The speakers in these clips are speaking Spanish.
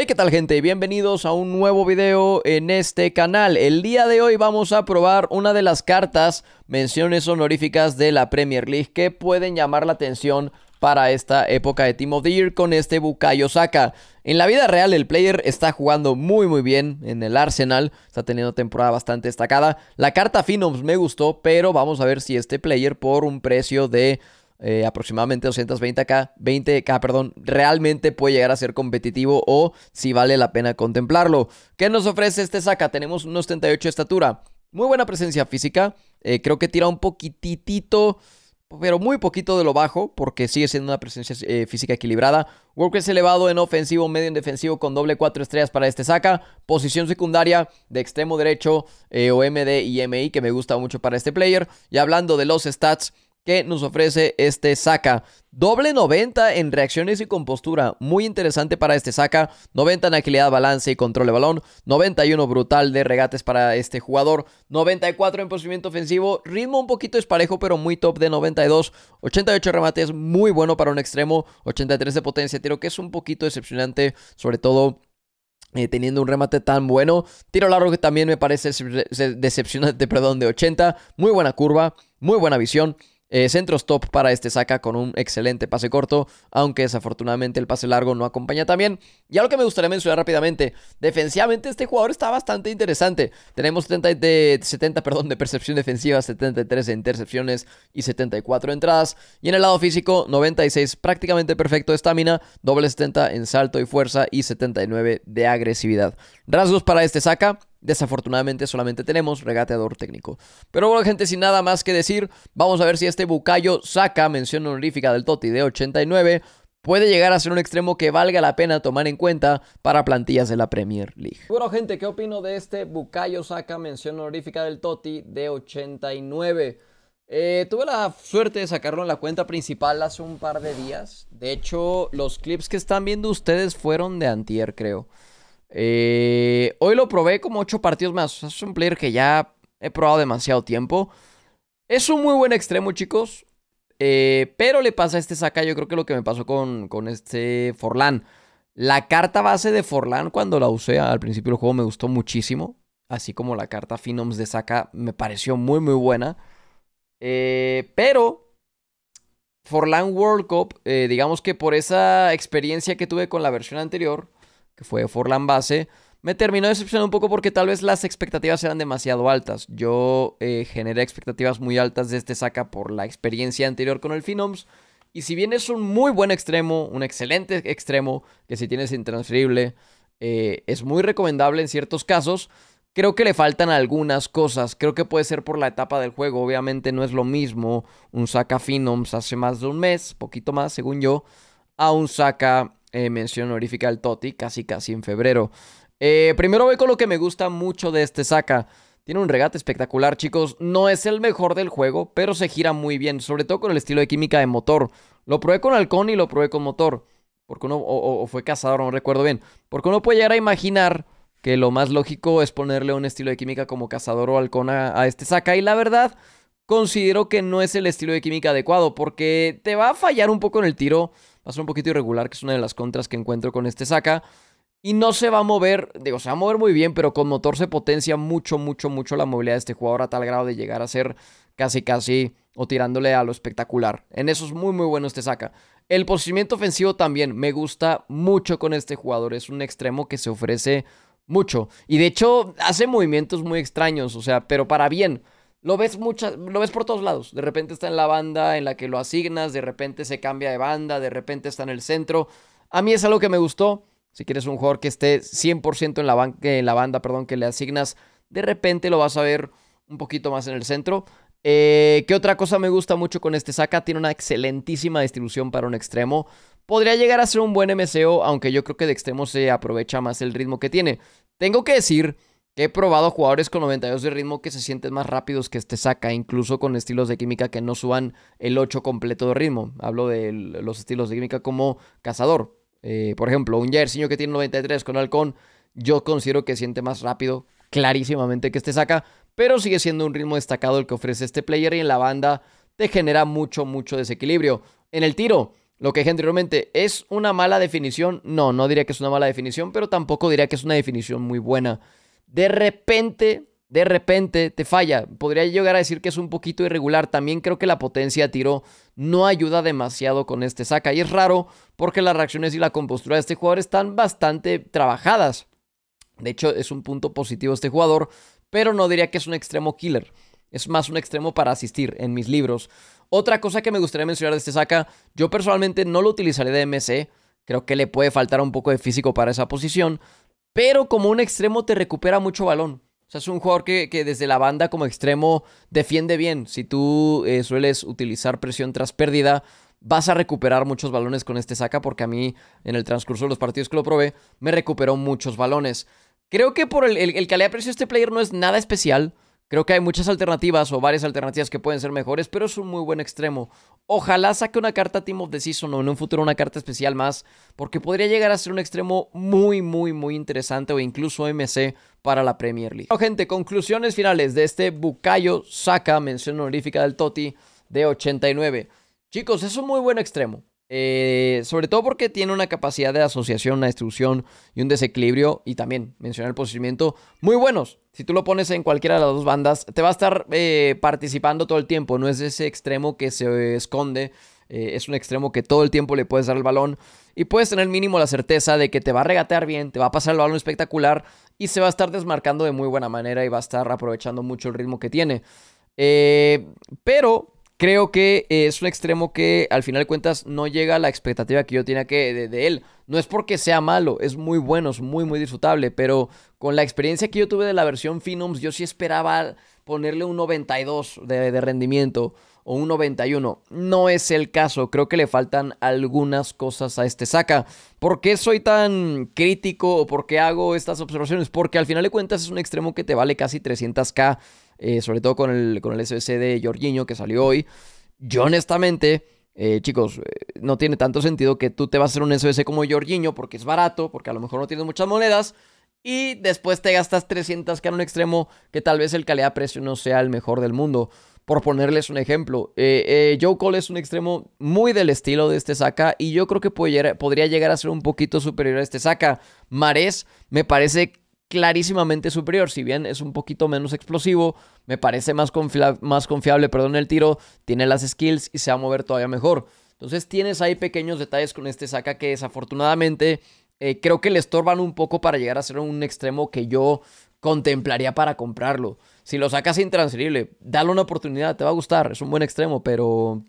Hey, ¿qué tal gente? Bienvenidos a un nuevo video en este canal. El día de hoy vamos a probar una de las cartas, menciones honoríficas de la Premier League que pueden llamar la atención para esta época de Team of the Year con este Bukayo Saka. En la vida real el player está jugando muy muy bien en el Arsenal, está teniendo temporada bastante destacada. La carta Phenoms me gustó, pero vamos a ver si este player por un precio de eh, aproximadamente 220k, 20k, perdón, realmente puede llegar a ser competitivo o si vale la pena contemplarlo. ¿Qué nos ofrece este saca? Tenemos unos 38 de estatura, muy buena presencia física, eh, creo que tira un poquitito pero muy poquito de lo bajo, porque sigue siendo una presencia eh, física equilibrada. Work es elevado en ofensivo, medio en defensivo, con doble 4 estrellas para este saca. Posición secundaria de extremo derecho, eh, o y MI, que me gusta mucho para este player. Y hablando de los stats, que nos ofrece este saca Doble 90 en reacciones y compostura, muy interesante para este saca 90 en agilidad, balance y control de balón, 91 brutal de regates para este jugador, 94 en posicionamiento ofensivo, ritmo un poquito esparejo pero muy top de 92, 88 remates, muy bueno para un extremo, 83 de potencia tiro que es un poquito decepcionante, sobre todo eh, teniendo un remate tan bueno. Tiro largo que también me parece decepcionante, perdón, de 80. Muy buena curva, muy buena visión. Eh, centros top para este saca con un excelente pase corto, aunque desafortunadamente el pase largo no acompaña también. Y algo que me gustaría mencionar rápidamente, defensivamente este jugador está bastante interesante. Tenemos 70 de, perdón, de percepción defensiva, 73 de intercepciones y 74 entradas. Y en el lado físico, 96 prácticamente perfecto de estamina, doble 70 en salto y fuerza y 79 de agresividad. Rasgos para este saca. Desafortunadamente solamente tenemos regateador técnico. Pero bueno, gente, sin nada más que decir, vamos a ver si este Bucayo saca mención honorífica del Toti de 89 puede llegar a ser un extremo que valga la pena tomar en cuenta para plantillas de la Premier League. Bueno, gente, ¿qué opino de este Bucayo saca mención honorífica del Toti de 89? Eh, tuve la suerte de sacarlo en la cuenta principal hace un par de días. De hecho, los clips que están viendo ustedes fueron de antier, creo. Eh, hoy lo probé como 8 partidos más. es un player que ya he probado demasiado tiempo. Es un muy buen extremo, chicos. Eh, pero le pasa a este saca yo creo que lo que me pasó con, este Forlan La carta base de Forlan cuando la usé al principio del juego me gustó muchísimo. Así como la carta Finoms de Saka me pareció muy muy buena. Eh, pero Forlan World Cup, digamos que por esa experiencia que tuve con la versión anterior, que fue Forlán Base, me terminó decepcionando un poco porque tal vez las expectativas eran demasiado altas. Yo eh, generé expectativas muy altas de este saca por la experiencia anterior con el Finoms Y si bien es un muy buen extremo, un excelente extremo, que si tienes intransferible, eh, es muy recomendable en ciertos casos, creo que le faltan algunas cosas. Creo que puede ser por la etapa del juego. Obviamente no es lo mismo un saca Finoms hace más de un mes, poquito más según yo, a un saca eh, mención honorífica al Toti, casi casi en febrero. Eh, primero voy con lo que me gusta mucho de este saca. Tiene un regate espectacular, chicos. No es el mejor del juego, pero se gira muy bien, sobre todo con el estilo de química de motor. Lo probé con halcón y lo probé con motor. Porque uno, o, fue cazador, no recuerdo bien. Porque uno puede llegar a imaginar que lo más lógico es ponerle un estilo de química como cazador o halcón a, a este saca. Y la verdad, considero que no es el estilo de química adecuado, porque te va a fallar un poco en el tiro. Va un poquito irregular, que es una de las contras que encuentro con este saca Y no se va a mover, digo, se va a mover muy bien, pero con motor se potencia mucho, mucho, mucho la movilidad de este jugador a tal grado de llegar a ser casi, casi o tirándole a lo espectacular. En eso es muy, muy bueno este saca. El posicionamiento ofensivo también me gusta mucho con este jugador. Es un extremo que se ofrece mucho. Y de hecho hace movimientos muy extraños, o sea, pero para bien. Lo ves muchas, lo ves por todos lados. De repente está en la banda en la que lo asignas, de repente se cambia de banda, de repente está en el centro. A mí es algo que me gustó. Si quieres un jugador que esté 100% en la, en la banda, que le asignas, de repente lo vas a ver un poquito más en el centro. Eh, ¿Qué otra cosa me gusta mucho con este saca Tiene una excelentísima distribución para un extremo. Podría llegar a ser un buen MCO, aunque yo creo que de extremo se aprovecha más el ritmo que tiene. Tengo que decir He probado jugadores con 92 de ritmo que se sienten más rápidos que este saca, incluso con estilos de química que no suban el 8 completo de ritmo. Hablo de los estilos de química como cazador. Eh, por ejemplo, un Jairzinho que tiene 93 con Halcón, yo considero que siente más rápido, clarísimamente, que este saca, pero sigue siendo un ritmo destacado el que ofrece este player y en la banda te genera mucho, mucho desequilibrio. En el tiro, lo que dije anteriormente, ¿es una mala definición? No, no diría que es una mala definición, pero tampoco diría que es una definición muy buena de repente, de repente te falla. Podría llegar a decir que es un poquito irregular. También creo que la potencia de tiro no ayuda demasiado con este saca. Y es raro porque las reacciones y la compostura de este jugador están bastante trabajadas. De hecho, es un punto positivo este jugador, pero no diría que es un extremo killer. Es más un extremo para asistir en mis libros. Otra cosa que me gustaría mencionar de este saca, yo personalmente no lo utilizaré de MC. Creo que le puede faltar un poco de físico para esa posición, pero como un extremo te recupera mucho balón. O sea, es un jugador que, desde la banda como extremo defiende bien. Si tú eh, sueles utilizar presión tras pérdida, vas a recuperar muchos balones con este saca porque a mí en el transcurso de los partidos que lo probé me recuperó muchos balones. Creo que por el, el, de calidad-precio este player no es nada especial. Creo que hay muchas alternativas o varias alternativas que pueden ser mejores, pero es un muy buen extremo. Ojalá saque una carta Team of the Season o en un futuro una carta especial más, porque podría llegar a ser un extremo muy, muy, muy interesante o incluso MC para la Premier League. Bueno, gente, conclusiones finales de este Bucayo saca mención honorífica del Toti de 89. Chicos, es un muy buen extremo. Eh, sobre todo porque tiene una capacidad de asociación, una destrucción y un desequilibrio. Y también mencionar el posicionamiento muy buenos. Si tú lo pones en cualquiera de las dos bandas, te va a estar eh, participando todo el tiempo. No es ese extremo que se esconde. Eh, es un extremo que todo el tiempo le puedes dar el balón. Y puedes tener mínimo la certeza de que te va a regatear bien, te va a pasar el balón espectacular. Y se va a estar desmarcando de muy buena manera y va a estar aprovechando mucho el ritmo que tiene. pero Creo que eh, es un extremo que al final de cuentas no llega a la expectativa que yo tenía que, de, él. No es porque sea malo, es muy bueno, es muy, muy disfrutable, pero con la experiencia que yo tuve de la versión Finoms, yo sí esperaba ponerle un 92 de, de rendimiento o un 91. No es el caso, creo que le faltan algunas cosas a este saca. ¿Por qué soy tan crítico o por qué hago estas observaciones? Porque al final de cuentas es un extremo que te vale casi 300k eh, sobre todo con el, con el SBC de Jorginho que salió hoy. Yo honestamente, eh, chicos, eh, no tiene tanto sentido que tú te vas a hacer un SBC como Jorginho porque es barato, porque a lo mejor no tienes muchas monedas. Y después te gastas 300 que en un extremo que tal vez el calidad-precio no sea el mejor del mundo. Por ponerles un ejemplo, Joe Cole es un extremo muy del estilo de este saca. y yo creo que podría, podría llegar a ser un poquito superior a este saca. Mares me parece clarísimamente superior. Si bien es un poquito menos explosivo, me parece más, más confiable perdón, el tiro, tiene las skills y se va a mover todavía mejor. Entonces tienes ahí pequeños detalles con este saca que desafortunadamente eh, creo que le estorban un poco para llegar a ser un extremo que yo contemplaría para comprarlo. Si lo sacas intransferible, dale una oportunidad, te va a gustar, es un buen extremo, pero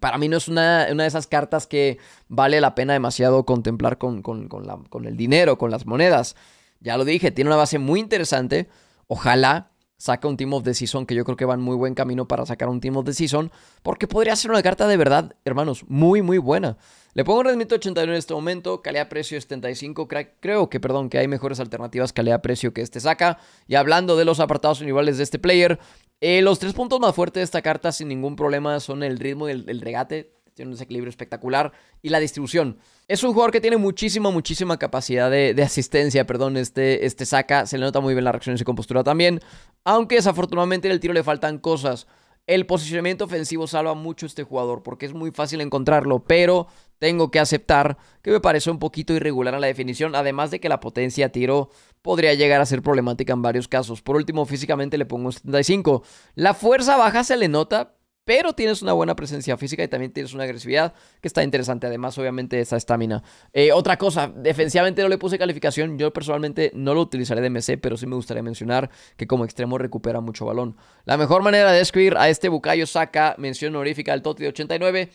para mí no es una, una de esas cartas que vale la pena demasiado contemplar con, con el dinero, con las monedas. Ya lo dije, tiene una base muy interesante. Ojalá saca un Team of the Season, que yo creo que van muy buen camino para sacar un Team of the Season, porque podría ser una carta de verdad, hermanos, muy, muy buena. Le pongo un rendimiento 81 en este momento, calidad-precio 75, creo que, perdón, que hay mejores alternativas calidad-precio que este saca. Y hablando de los apartados individuales de este player, eh, los tres puntos más fuertes de esta carta sin ningún problema son el ritmo y el regate tiene un desequilibrio espectacular y la distribución. Es un jugador que tiene muchísima, muchísima capacidad de, asistencia, perdón, este, este saca, se le nota muy bien la reacción y compostura también, aunque desafortunadamente en el tiro le faltan cosas. El posicionamiento ofensivo salva mucho a este jugador porque es muy fácil encontrarlo, pero tengo que aceptar que me parece un poquito irregular a la definición, además de que la potencia a tiro podría llegar a ser problemática en varios casos. Por último, físicamente le pongo un 75. La fuerza baja se le nota, pero tienes una buena presencia física y también tienes una agresividad que está interesante. Además, obviamente, esa estamina. Eh, otra cosa, defensivamente no le puse calificación. Yo personalmente no lo utilizaré de MC, pero sí me gustaría mencionar que como extremo recupera mucho balón. La mejor manera de escribir a este bucayo saca mención honorífica al Totti de 89,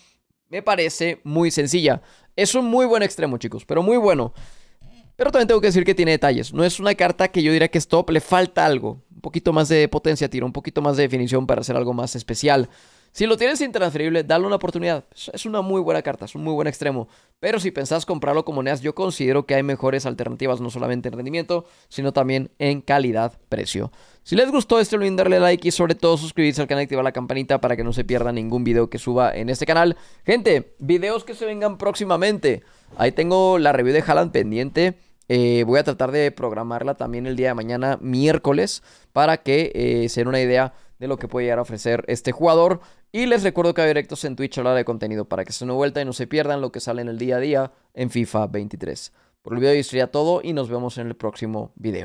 me parece muy sencilla. Es un muy buen extremo, chicos, pero muy bueno. Pero también tengo que decir que tiene detalles. No es una carta que yo diría que es top, le falta algo. Un poquito más de potencia, tiro, un poquito más de definición para hacer algo más especial. Si lo tienes intransferible, dale una oportunidad. Es una muy buena carta, es un muy buen extremo. Pero si pensás comprarlo como NEAS, yo considero que hay mejores alternativas, no solamente en rendimiento, sino también en calidad-precio. Si les gustó este, olviden darle like y sobre todo suscribirse al canal y activar la campanita para que no se pierda ningún video que suba en este canal. Gente, videos que se vengan próximamente. Ahí tengo la review de Haaland pendiente. Eh, voy a tratar de programarla también el día de mañana, miércoles, para que eh, se den una idea de lo que puede llegar a ofrecer este jugador. Y les recuerdo que hay directos en Twitch a la hora de contenido para que se den vuelta y no se pierdan lo que sale en el día a día en FIFA 23. Por el video de hoy sería todo y nos vemos en el próximo video.